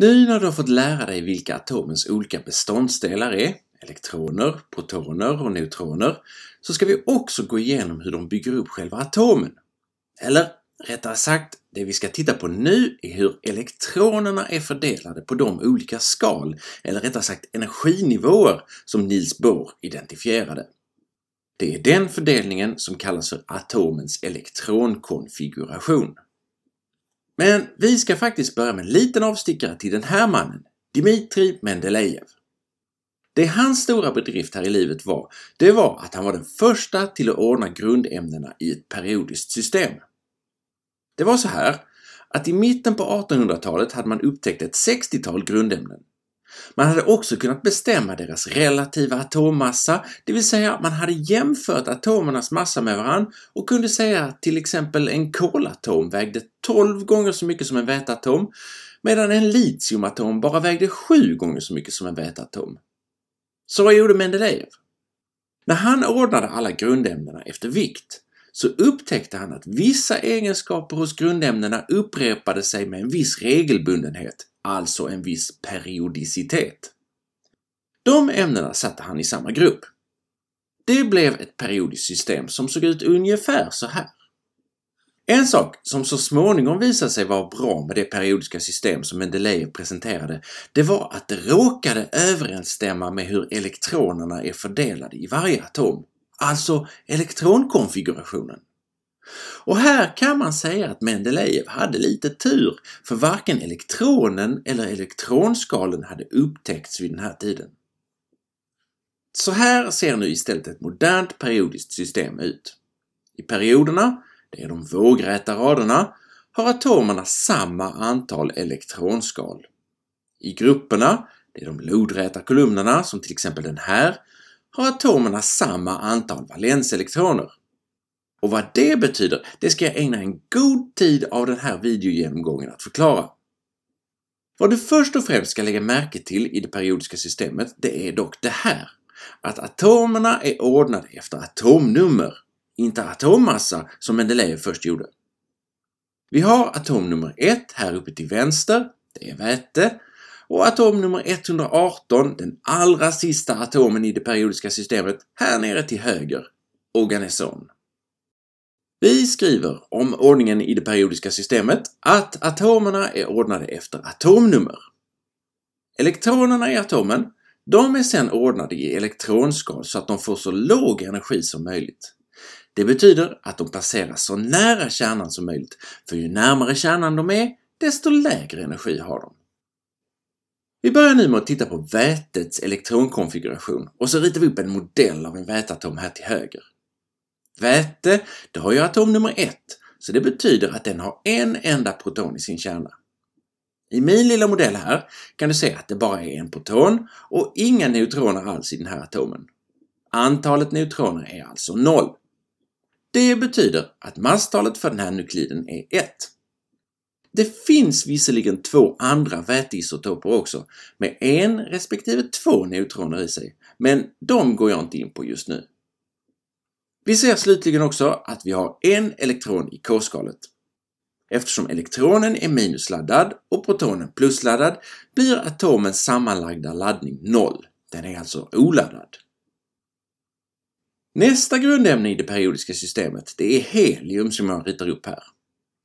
Nu när du har fått lära dig vilka atomens olika beståndsdelar är, elektroner, protoner och neutroner, så ska vi också gå igenom hur de bygger upp själva atomen. Eller rättare sagt, det vi ska titta på nu är hur elektronerna är fördelade på de olika skal, eller rättare sagt energinivåer, som Niels Bohr identifierade. Det är den fördelningen som kallas för atomens elektronkonfiguration. Men vi ska faktiskt börja med en liten avstickare till den här mannen, Dmitrij Mendelejev. Det hans stora bedrift här i livet var, det var att han var den första till att ordna grundämnena i ett periodiskt system. Det var så här, att i mitten på 1800-talet hade man upptäckt ett 60-tal grundämnen man hade också kunnat bestämma deras relativa atommassa, det vill säga man hade jämfört atomernas massa med varandra och kunde säga att till exempel en kolatom vägde 12 gånger så mycket som en väteatom, medan en litiumatom bara vägde 7 gånger så mycket som en väteatom. Så vad gjorde Mendelejev? När han ordnade alla grundämnena efter vikt så upptäckte han att vissa egenskaper hos grundämnena upprepade sig med en viss regelbundenhet, alltså en viss periodicitet. De ämnena satte han i samma grupp. Det blev ett periodiskt system som såg ut ungefär så här. En sak som så småningom visade sig vara bra med det periodiska system som Mendeleev presenterade, det var att det råkade överensstämma med hur elektronerna är fördelade i varje atom, alltså elektronkonfigurationen. Och här kan man säga att Mendelejev hade lite tur, för varken elektronen eller elektronskalen hade upptäckts vid den här tiden. Så här ser nu istället ett modernt periodiskt system ut. I perioderna, det är de vågräta raderna, har atomerna samma antal elektronskal. I grupperna, det är de lodräta kolumnerna, som till exempel den här, har atomerna samma antal valenselektroner. Och vad det betyder, det ska jag ägna en god tid av den här videogenomgången att förklara. Vad du först och främst ska lägga märke till i det periodiska systemet, det är dock det här. Att atomerna är ordnade efter atomnummer, inte atommassa som Mendeleev först gjorde. Vi har atomnummer 1 här uppe till vänster, det är väte, och atomnummer 118, den allra sista atomen i det periodiska systemet, här nere till höger, organison. Vi skriver om ordningen i det periodiska systemet att atomerna är ordnade efter atomnummer. Elektronerna i atomen, de är sedan ordnade i elektronskal så att de får så låg energi som möjligt. Det betyder att de placeras så nära kärnan som möjligt, för ju närmare kärnan de är, desto lägre energi har de. Vi börjar nu med att titta på vätets elektronkonfiguration och så ritar vi upp en modell av en väteatom här till höger. Väte, det har ju atom nummer 1, så det betyder att den har en enda proton i sin kärna. I min lilla modell här kan du se att det bara är en proton och inga neutroner alls i den här atomen. Antalet neutroner är alltså noll. Det betyder att masstalet för den här nukliden är 1. Det finns visserligen två andra väteisotoper också med en respektive två neutroner i sig, men de går jag inte in på just nu. Vi ser slutligen också att vi har en elektron i K-skalet. Eftersom elektronen är minusladdad och protonen plusladdad blir atomens sammanlagda laddning noll. Den är alltså oladdad. Nästa grundämne i det periodiska systemet, det är helium som jag ritar upp här.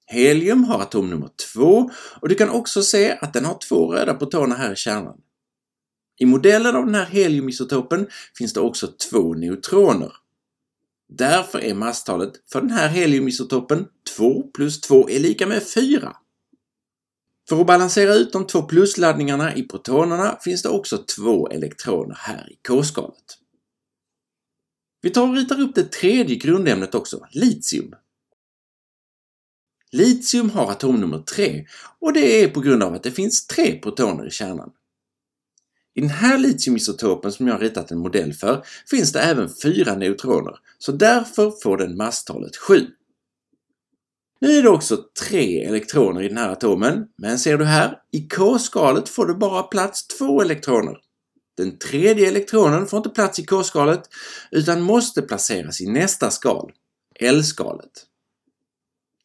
Helium har atom nummer 2 och du kan också se att den har två röda protoner här i kärnan. I modellen av den här heliumisotopen finns det också två neutroner Därför är masstalet för den här heliumisotopen 2 plus 2 är lika med 4. För att balansera ut de två plusladdningarna i protonerna finns det också två elektroner här i K-skalet. Vi tar och ritar upp det tredje grundämnet också, litium. Litium har atomnummer 3 och det är på grund av att det finns tre protoner i kärnan. I den här litiumisotopen som jag ritat en modell för finns det även fyra neutroner, så därför får den masstalet 7. Nu är det också tre elektroner i den här atomen, men ser du här, i K-skalet får det bara plats två elektroner. Den tredje elektronen får inte plats i K-skalet utan måste placeras i nästa skal, L-skalet.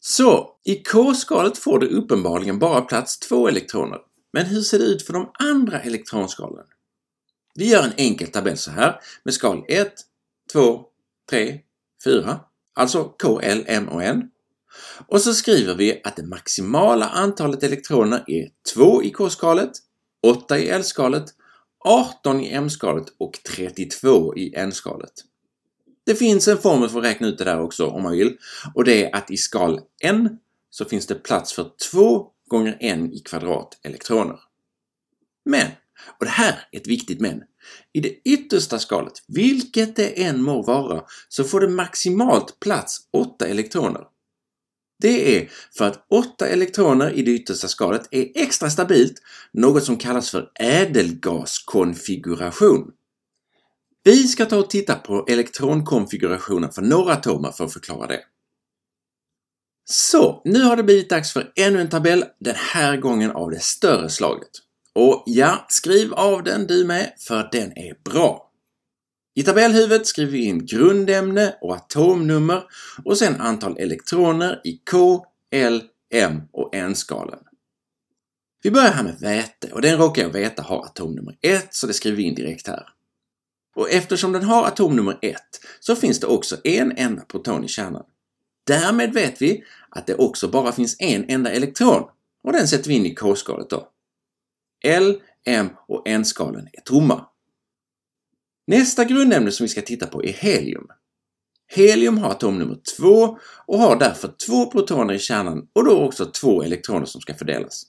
Så, i K-skalet får det uppenbarligen bara plats två elektroner. Men hur ser det ut för de andra elektronskalen? Vi gör en enkel tabell så här med skal 1, 2, 3, 4, alltså K, L, M och N. Och så skriver vi att det maximala antalet elektroner är 2 i K-skalet, 8 i L-skalet, 18 i M-skalet och 32 i N-skalet. Det finns en formel för att räkna ut det där också om man vill och det är att i skal N så finns det plats för två gånger n i kvadrat elektroner. Men, och det här är ett viktigt men, i det yttersta skalet, vilket det än må vara, så får det maximalt plats åtta elektroner. Det är för att åtta elektroner i det yttersta skalet är extra stabilt, något som kallas för ädelgaskonfiguration. Vi ska ta och titta på elektronkonfigurationen för några atomer för att förklara det. Så, nu har det blivit dags för ännu en tabell, den här gången av det större slaget. Och ja, skriv av den du med, för den är bra. I tabellhuvudet skriver vi in grundämne och atomnummer och sen antal elektroner i K, L, M och n skalen Vi börjar här med väte och den råkar jag veta har atomnummer 1 så det skriver vi in direkt här. Och eftersom den har atomnummer 1 så finns det också en enda proton i kärnan. Därmed vet vi att det också bara finns en enda elektron och den sätter vi in i K-skalet då. L, M och N-skalen är tomma. Nästa grundämne som vi ska titta på är helium. Helium har atomnummer 2 och har därför två protoner i kärnan och då också två elektroner som ska fördelas.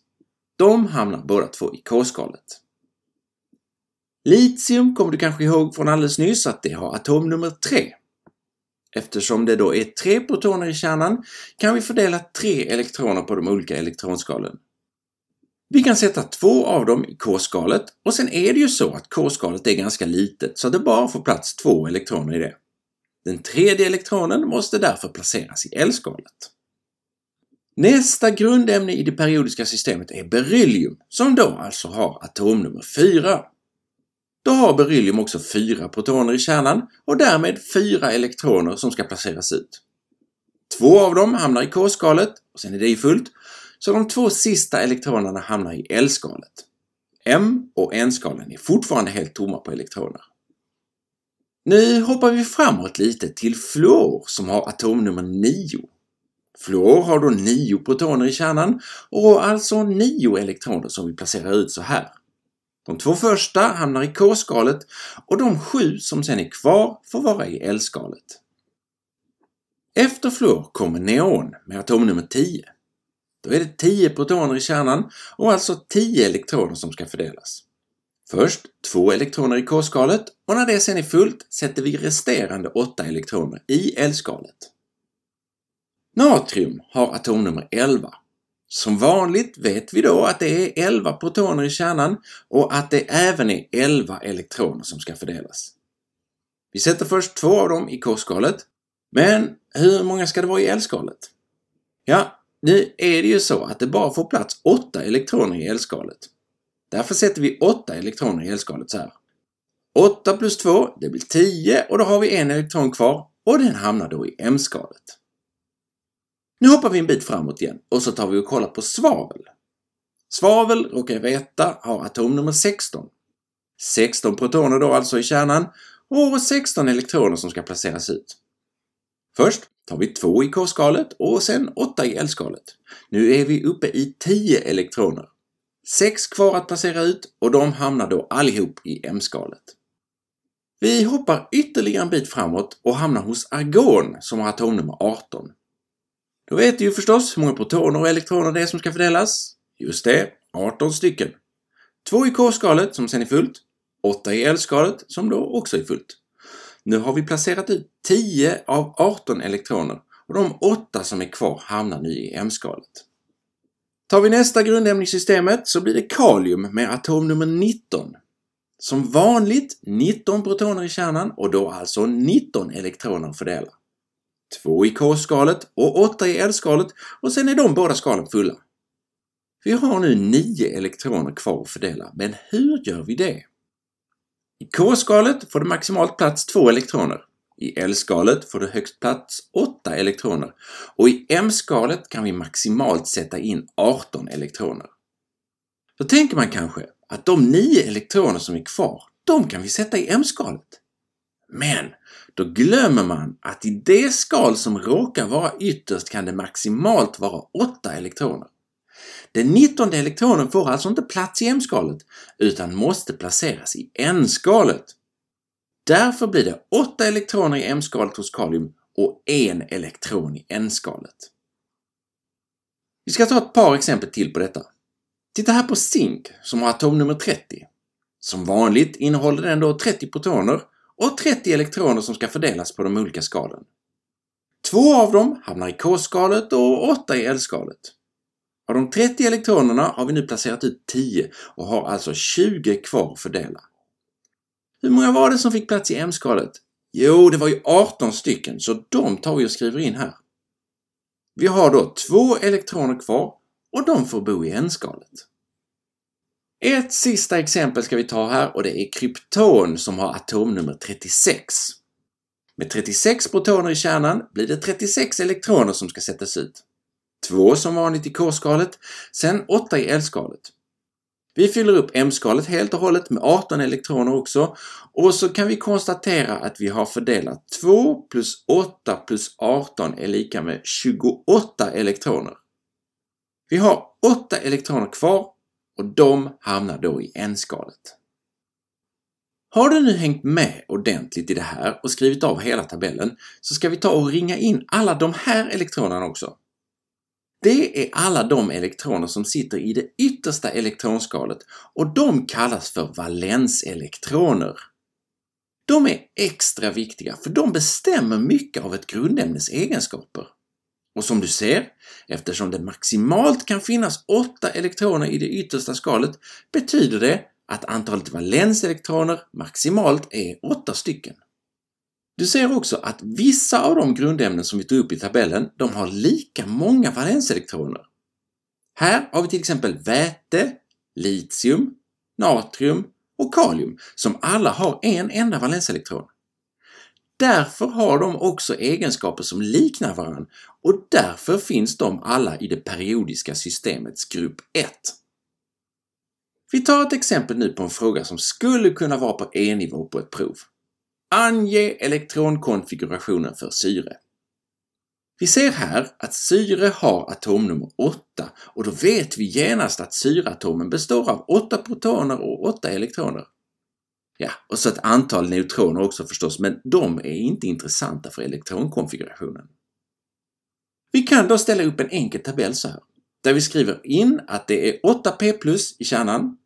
De hamnar båda två i K-skalet. Litium kommer du kanske ihåg från alldeles nyss att det har atomnummer 3. Eftersom det då är tre protoner i kärnan kan vi fördela tre elektroner på de olika elektronskalen. Vi kan sätta två av dem i K-skalet och sen är det ju så att K-skalet är ganska litet så det bara får plats två elektroner i det. Den tredje elektronen måste därför placeras i L-skalet. Nästa grundämne i det periodiska systemet är beryllium, som då alltså har atomnummer 4. Då har beryllium också fyra protoner i kärnan och därmed fyra elektroner som ska placeras ut. Två av dem hamnar i K-skalet och sen är det ju fullt, så de två sista elektronerna hamnar i L-skalet. M och N-skalen är fortfarande helt tomma på elektroner. Nu hoppar vi framåt lite till fluor som har atomnummer 9. Fluor har då nio protoner i kärnan och alltså nio elektroner som vi placerar ut så här. De två första hamnar i K-skalet och de sju som sedan är kvar får vara i L-skalet. Efter fluor kommer neon med atomnummer 10. Då är det 10 protoner i kärnan och alltså 10 elektroner som ska fördelas. Först två elektroner i K-skalet och när det sedan är fullt sätter vi resterande åtta elektroner i L-skalet. Natrium har atomnummer 11 som vanligt vet vi då att det är 11 protoner i kärnan och att det även är 11 elektroner som ska fördelas. Vi sätter först två av dem i K-skalet, men hur många ska det vara i L-skalet? Ja, nu är det ju så att det bara får plats 8 elektroner i L-skalet. Därför sätter vi 8 elektroner i L-skalet så här. 8 plus 2, det blir 10 och då har vi en elektron kvar och den hamnar då i M-skalet. Nu hoppar vi en bit framåt igen och så tar vi och kollar på svavel. Svavel, råkar jag veta, har atomnummer 16. 16 protoner då alltså i kärnan och 16 elektroner som ska placeras ut. Först tar vi 2 i K-skalet och sen 8 i L-skalet. Nu är vi uppe i 10 elektroner. 6 kvar att placera ut och de hamnar då allihop i M-skalet. Vi hoppar ytterligare en bit framåt och hamnar hos argon som har atomnummer 18. Då vet du ju förstås hur många protoner och elektroner det är som ska fördelas. Just det, 18 stycken. Två i K-skalet som sen är fullt, åtta i L-skalet som då också är fullt. Nu har vi placerat ut 10 av 18 elektroner och de åtta som är kvar hamnar nu i M-skalet. Tar vi nästa grundämne i systemet så blir det kalium med atomnummer 19. Som vanligt 19 protoner i kärnan och då alltså 19 elektroner att två i K-skalet och åtta i L-skalet och sen är de båda skalen fulla. Vi har nu nio elektroner kvar att fördela, men hur gör vi det? I K-skalet får det maximalt plats två elektroner. I L-skalet får det högst plats åtta elektroner och i M-skalet kan vi maximalt sätta in 18 elektroner. Då tänker man kanske att de nio elektroner som är kvar, de kan vi sätta i M-skalet. Men då glömmer man att i det skal som råkar vara ytterst kan det maximalt vara åtta elektroner. Den nittonde elektronen får alltså inte plats i M-skalet utan måste placeras i N-skalet. Därför blir det åtta elektroner i M-skalet hos kalium och en elektron i N-skalet. Vi ska ta ett par exempel till på detta. Titta här på zink som har atomnummer 30. Som vanligt innehåller den då 30 protoner och 30 elektroner som ska fördelas på de olika skalen. Två av dem hamnar i K-skalet och åtta i L-skalet. Av de 30 elektronerna har vi nu placerat ut 10 och har alltså 20 kvar att fördela. Hur många var det som fick plats i M-skalet? Jo, det var ju 18 stycken, så de tar vi och skriver in här. Vi har då två elektroner kvar och de får bo i N-skalet. Ett sista exempel ska vi ta här och det är krypton som har atomnummer 36. Med 36 protoner i kärnan blir det 36 elektroner som ska sättas ut. Två som vanligt i K-skalet, sen åtta i L-skalet. Vi fyller upp M-skalet helt och hållet med 18 elektroner också och så kan vi konstatera att vi har fördelat 2 plus 8 plus 18 är lika med 28 elektroner. Vi har 8 elektroner kvar och de hamnar då i N-skalet. Har du nu hängt med ordentligt i det här och skrivit av hela tabellen så ska vi ta och ringa in alla de här elektronerna också. Det är alla de elektroner som sitter i det yttersta elektronskalet och de kallas för valenselektroner. De är extra viktiga för de bestämmer mycket av ett grundämnes egenskaper. Och som du ser, eftersom det maximalt kan finnas åtta elektroner i det yttersta skalet betyder det att antalet valenselektroner maximalt är åtta stycken. Du ser också att vissa av de grundämnen som vi tog upp i tabellen, de har lika många valenselektroner. Här har vi till exempel väte, litium, natrium och kalium som alla har en enda valenselektron. Därför har de också egenskaper som liknar varandra och därför finns de alla i det periodiska systemets grupp 1. Vi tar ett exempel nu på en fråga som skulle kunna vara på E-nivå på ett prov. Ange elektronkonfigurationen för syre. Vi ser här att syre har atomnummer 8 och då vet vi genast att syreatomen består av 8 protoner och 8 elektroner. Ja, och så ett antal neutroner också förstås, men de är inte intressanta för elektronkonfigurationen. Vi kan då ställa upp en enkel tabell så här, där vi skriver in att det är 8p i kärnan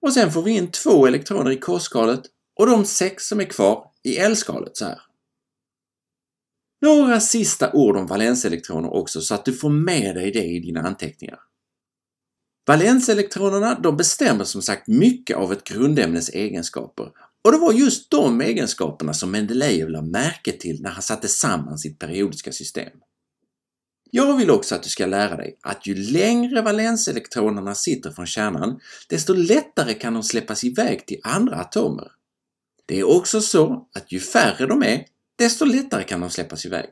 och sen får vi in två elektroner i k-skalet och de sex som är kvar i L-skalet så här. Några sista ord om valenselektroner också så att du får med dig det i dina anteckningar. Valenselektronerna de bestämmer som sagt mycket av ett grundämnes egenskaper och det var just de egenskaperna som Mendelejev lade märke till när han satte samman sitt periodiska system. Jag vill också att du ska lära dig att ju längre valenselektronerna sitter från kärnan, desto lättare kan de släppas iväg till andra atomer. Det är också så att ju färre de är, desto lättare kan de släppas iväg.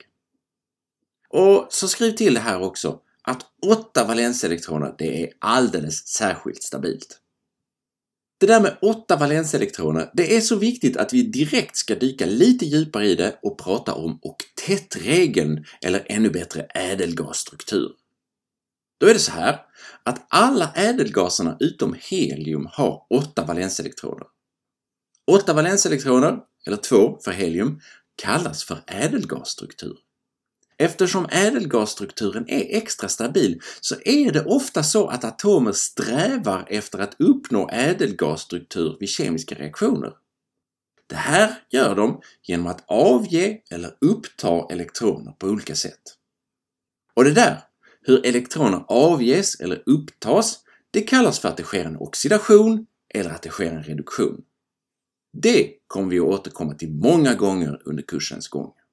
Och så skriv till det här också, att åtta valenselektroner, det är alldeles särskilt stabilt. Det där med åtta valenselektroner, det är så viktigt att vi direkt ska dyka lite djupare i det och prata om oktettregeln, eller ännu bättre ädelgasstruktur. Då är det så här att alla ädelgaserna utom helium har åtta valenselektroner. Åtta valenselektroner, eller två för helium, kallas för ädelgasstruktur. Eftersom ädelgasstrukturen är extra stabil så är det ofta så att atomer strävar efter att uppnå ädelgasstruktur vid kemiska reaktioner. Det här gör de genom att avge eller uppta elektroner på olika sätt. Och det där, hur elektroner avges eller upptas, det kallas för att det sker en oxidation eller att det sker en reduktion. Det kommer vi att återkomma till många gånger under kursens gång.